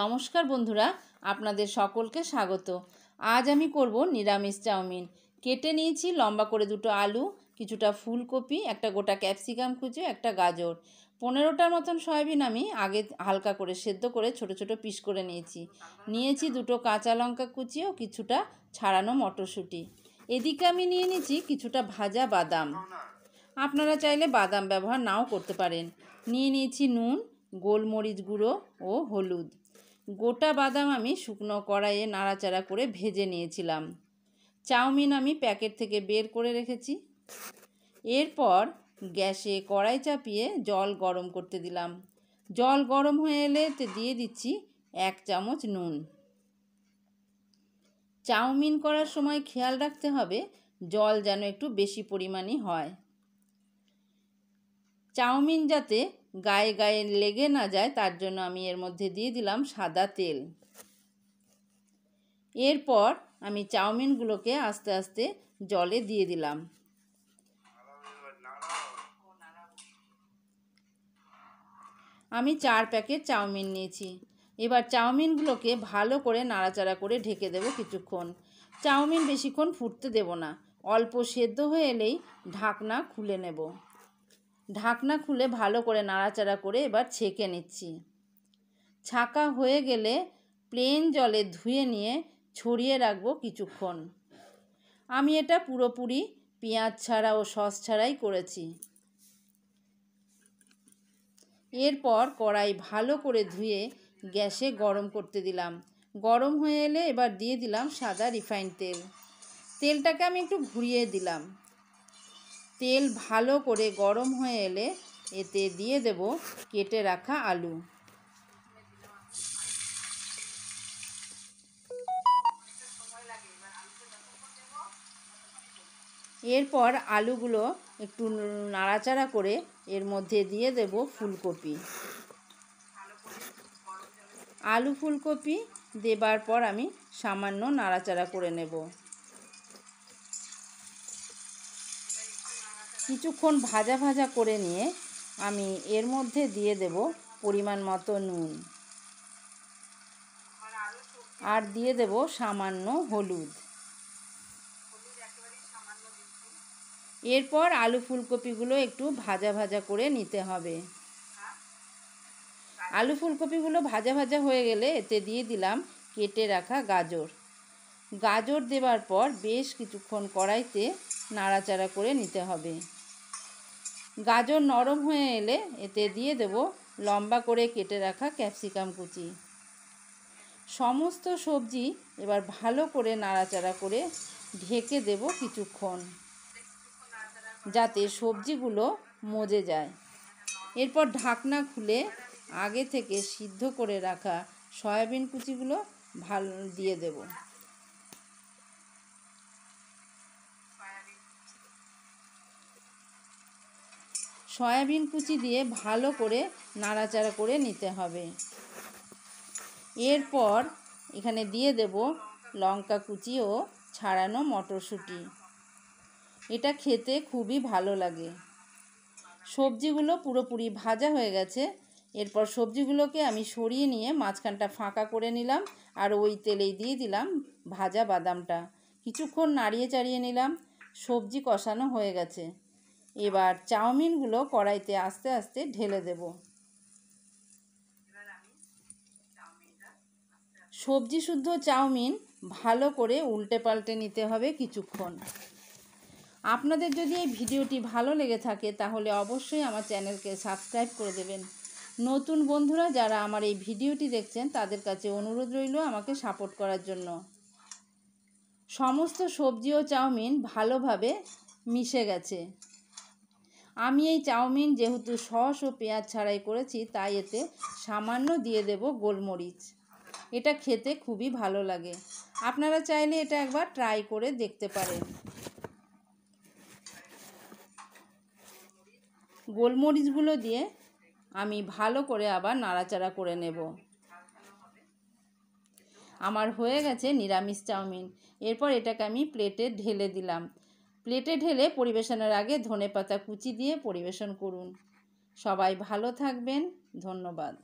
নমস্কার বন্ধুরা আপনাদের সকলকে স্বাগত আজ আমি করব নিরামিষ চাউমিন কেটে নিয়েছি লম্বা করে দুটো আলু কিছুটা ফুলকপি একটা গোটা ক্যাপসিকাম কুচি একটা গাজর পনেরোটার মতন সয়াবিন আমি আগে হালকা করে সেদ্ধ করে ছোট ছোট পিস করে নিয়েছি নিয়েছি দুটো কাঁচা লঙ্কা কুচি ও কিছুটা ছাড়ানো মটরশুঁটি এদিকে আমি নিয়ে নিয়েছি কিছুটা ভাজা বাদাম আপনারা চাইলে বাদাম ব্যবহার নাও করতে পারেন নিয়ে নিয়েছি নুন গোলমরিচ গুঁড়ো ও হলুদ গোটা বাদাম আমি শুকনো কড়াইয়ে নাড়াচাড়া করে ভেজে নিয়েছিলাম চাউমিন আমি প্যাকেট থেকে বের করে রেখেছি এরপর গ্যাসে কড়াই চাপিয়ে জল গরম করতে দিলাম জল গরম হয়ে এলে দিয়ে দিচ্ছি এক চামচ নুন চাউমিন করার সময় খেয়াল রাখতে হবে জল যেন একটু বেশি পরিমাণই হয় চাউমিন যাতে গায়ে গায়ে লেগে না যায় তার জন্য আমি এর মধ্যে দিয়ে দিলাম সাদা তেল এরপর আমি চাউমিনগুলোকে আস্তে আস্তে জলে দিয়ে দিলাম আমি চার প্যাকেট চাউমিন নিয়েছি এবার চাউমিনগুলোকে ভালো করে নাড়াচাড়া করে ঢেকে দেব কিছুক্ষণ চাউমিন বেশিক্ষণ ফুটতে দেব না অল্প সেদ্ধ হয়ে এলেই ঢাকনা খুলে নেব ঢাকনা খুলে ভালো করে নাড়াচাড়া করে এবার ছেঁকে নিচ্ছি ছাঁকা হয়ে গেলে প্লেন জলে ধুয়ে নিয়ে ছড়িয়ে রাখবো কিছুক্ষণ আমি এটা পুরোপুরি পেঁয়াজ ছাড়া ও সস ছাড়াই করেছি এরপর কড়াই ভালো করে ধুয়ে গ্যাসে গরম করতে দিলাম গরম হয়ে এলে এবার দিয়ে দিলাম সাদা রিফাইন তেল তেলটাকে আমি একটু ঘুরিয়ে দিলাম তেল ভালো করে গরম হয়ে এলে এতে দিয়ে দেব কেটে রাখা আলু এরপর আলুগুলো একটু নাড়াচাড়া করে এর মধ্যে দিয়ে দেব ফুলকপি আলু ফুলকপি দেবার পর আমি সামান্য নাড়াচাড়া করে নেব কিছুক্ষণ ভাজা ভাজা করে নিয়ে আমি এর মধ্যে দিয়ে দেব পরিমাণ মতো নুন আর দিয়ে দেব সামান্য হলুদ এরপর আলু ফুলকপিগুলো একটু ভাজা ভাজা করে নিতে হবে আলু ফুলকপিগুলো ভাজা ভাজা হয়ে গেলে এতে দিয়ে দিলাম কেটে রাখা গাজর গাজর দেবার পর বেশ কিছুক্ষণ কড়াইতে নাড়াচাড়া করে নিতে হবে গাজর নরম হয়ে এলে এতে দিয়ে দেব লম্বা করে কেটে রাখা ক্যাপসিকাম কুচি সমস্ত সবজি এবার ভালো করে নাড়াচাড়া করে ঢেকে দেব কিছুক্ষণ যাতে সবজিগুলো মজে যায় এরপর ঢাকনা খুলে আগে থেকে সিদ্ধ করে রাখা সয়াবিন কুচিগুলো ভাল দিয়ে দেবো সয়াবিন কুচি দিয়ে ভালো করে নাড়াচাড়া করে নিতে হবে এরপর এখানে দিয়ে দেব লঙ্কা কুচি ও ছাড়ানো মটরশুঁটি এটা খেতে খুবই ভালো লাগে সবজিগুলো পুরোপুরি ভাজা হয়ে গেছে এরপর সবজিগুলোকে আমি সরিয়ে নিয়ে মাঝখানটা ফাঁকা করে নিলাম আর ওই তেলেই দিয়ে দিলাম ভাজা বাদামটা কিছুক্ষণ নাড়িয়ে চাড়িয়ে নিলাম সবজি কষানো হয়ে গেছে এবার চাউমিনগুলো কড়াইতে আস্তে আস্তে ঢেলে দেব সবজি শুদ্ধ চাউমিন ভালো করে উল্টে পাল্টে নিতে হবে কিছুক্ষণ আপনাদের যদি এই ভিডিওটি ভালো লেগে থাকে তাহলে অবশ্যই আমার চ্যানেলকে সাবস্ক্রাইব করে দেবেন নতুন বন্ধুরা যারা আমার এই ভিডিওটি দেখছেন তাদের কাছে অনুরোধ রইল আমাকে সাপোর্ট করার জন্য সমস্ত সবজি ও চাউমিন ভালোভাবে মিশে গেছে আমি এই চাউমিন যেহেতু সস ও পেঁয়াজ ছাড়াই করেছি তাই এতে সামান্য দিয়ে দেব গোলমরিচ এটা খেতে খুবই ভালো লাগে আপনারা চাইলে এটা একবার ট্রাই করে দেখতে পারেন গোলমরিচগুলো দিয়ে আমি ভালো করে আবার নাড়াচাড়া করে নেব আমার হয়ে গেছে নিরামিষ চাউমিন এরপর এটাকে আমি প্লেটে ঢেলে দিলাম প্লেটে ঢেলে পরিবেশনের আগে ধনে পাতা কুচি দিয়ে পরিবেশন করুন সবাই ভালো থাকবেন ধন্যবাদ